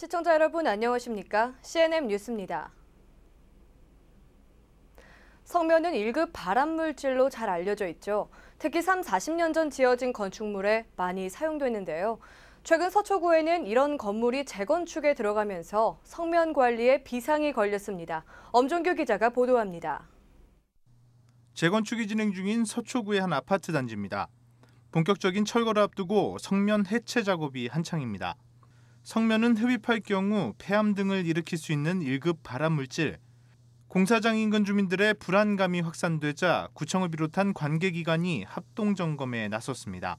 시청자 여러분 안녕하십니까? c n n 뉴스입니다. 성면은 1급 발암물질로 잘 알려져 있죠. 특히 3, 40년 전 지어진 건축물에 많이 사용됐는데요. 최근 서초구에는 이런 건물이 재건축에 들어가면서 성면 관리에 비상이 걸렸습니다. 엄종규 기자가 보도합니다. 재건축이 진행 중인 서초구의 한 아파트 단지입니다. 본격적인 철거를 앞두고 성면 해체 작업이 한창입니다. 성면은 흡입할 경우 폐암 등을 일으킬 수 있는 1급 발암물질, 공사장 인근 주민들의 불안감이 확산되자 구청을 비롯한 관계기관이 합동 점검에 나섰습니다.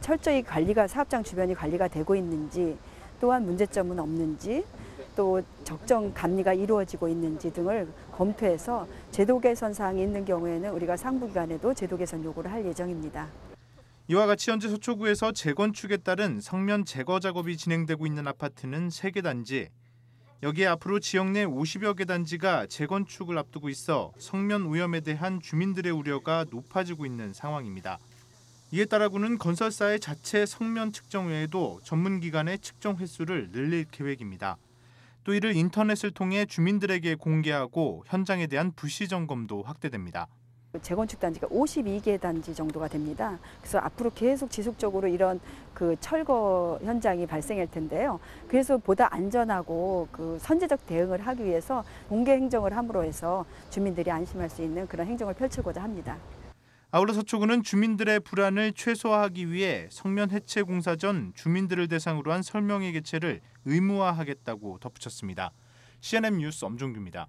철저히 관리가 사업장 주변이 관리가 되고 있는지 또한 문제점은 없는지 또 적정 감리가 이루어지고 있는지 등을 검토해서 제도 개선 사항이 있는 경우에는 우리가 상부기관에도 제도 개선 요구를 할 예정입니다. 이와 같이 현재 서초구에서 재건축에 따른 성면 제거 작업이 진행되고 있는 아파트는 3개 단지. 여기에 앞으로 지역 내 50여 개 단지가 재건축을 앞두고 있어 성면 오염에 대한 주민들의 우려가 높아지고 있는 상황입니다. 이에 따라구는 건설사의 자체 성면 측정 외에도 전문기관의 측정 횟수를 늘릴 계획입니다. 또 이를 인터넷을 통해 주민들에게 공개하고 현장에 대한 부시 점검도 확대됩니다. 재건축 단지가 52개 단지 정도가 됩니다. 그래서 앞으로 계속 지속적으로 이런 그 철거 현장이 발생할 텐데요. 그래서 보다 안전하고 그 선제적 대응을 하기 위해서 공개 행정을 함으로 해서 주민들이 안심할 수 있는 그런 행정을 펼치고자 합니다. 아울러 서초구는 주민들의 불안을 최소화하기 위해 성면 해체 공사 전 주민들을 대상으로 한 설명회 개최를 의무화하겠다고 덧붙였습니다. CNN 뉴스 엄종규입니다.